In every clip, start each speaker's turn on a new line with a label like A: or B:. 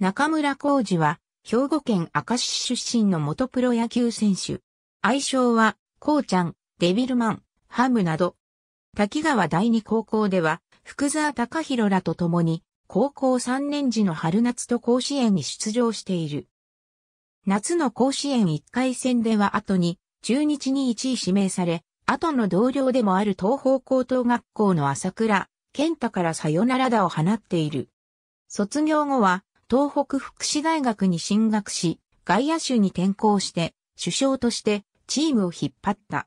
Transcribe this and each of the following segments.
A: 中村浩二は、兵庫県明石市出身の元プロ野球選手。愛称は、こうちゃん、デビルマン、ハムなど。滝川第二高校では、福沢隆弘らと共に、高校3年時の春夏と甲子園に出場している。夏の甲子園1回戦では後に、中日に1位指名され、後の同僚でもある東方高等学校の朝倉、健太からさよならだを放っている。卒業後は、東北福祉大学に進学し、外野手に転向して、首相としてチームを引っ張った。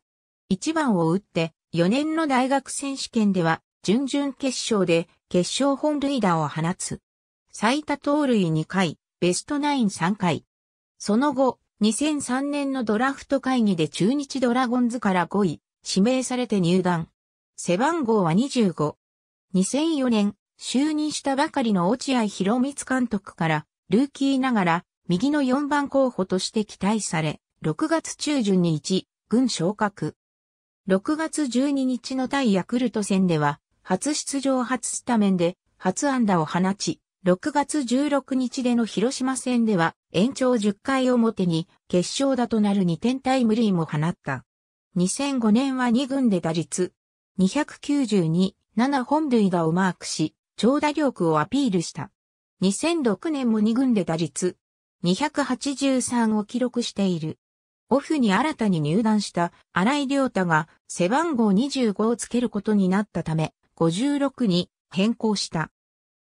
A: 1番を打って、4年の大学選手権では、準々決勝で決勝本塁打を放つ。最多盗塁2回、ベストナイン3回。その後、2003年のドラフト会議で中日ドラゴンズから5位、指名されて入団。背番号は25。2004年、就任したばかりの落合博光監督から、ルーキーながら、右の4番候補として期待され、6月中旬に1、軍昇格。6月12日の対ヤクルト戦では、初出場初スタメンで、初安打を放ち、6月16日での広島戦では、延長10回表に、決勝打となる2点タイムリーも放った。2005年は2軍で打率、292、7本塁打をマークし、長打力をアピールした。2006年も2軍で打率283を記録している。オフに新たに入団した荒井良太が背番号25をつけることになったため、56に変更した。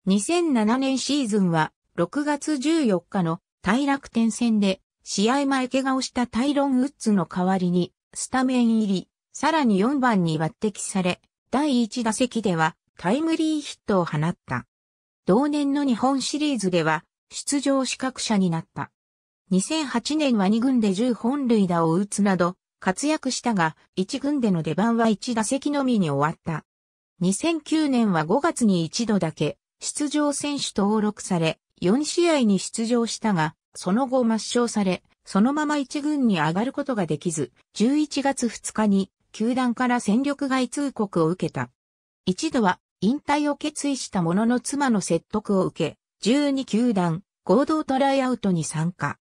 A: 2007年シーズンは6月14日の大楽天戦で試合前怪我をしたタイロン・ウッズの代わりにスタメン入り、さらに4番に抜擢され、第1打席ではタイムリーヒットを放った。同年の日本シリーズでは出場資格者になった。2008年は2軍で10本塁打を打つなど活躍したが1軍での出番は1打席のみに終わった。2009年は5月に1度だけ出場選手登録され4試合に出場したがその後抹消されそのまま1軍に上がることができず11月2日に球団から戦力外通告を受けた。一度は引退を決意したものの妻の説得を受け、12球団合同トライアウトに参加。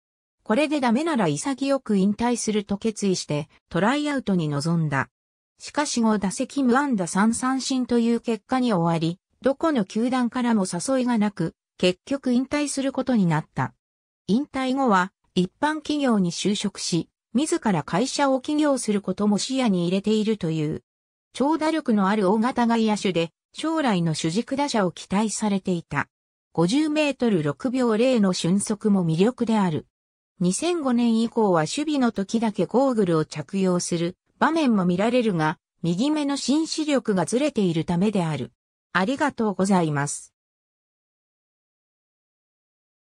A: これでダメなら潔く引退すると決意してトライアウトに臨んだ。しかし5打席無安打3三振という結果に終わり、どこの球団からも誘いがなく、結局引退することになった。引退後は一般企業に就職し、自ら会社を起業することも視野に入れているという。長打力のある大型外野手で将来の主軸打者を期待されていた。50メートル6秒0の瞬速も魅力である。2005年以降は守備の時だけゴーグルを着用する場面も見られるが、右目の新視力がずれているためである。ありがとうございます。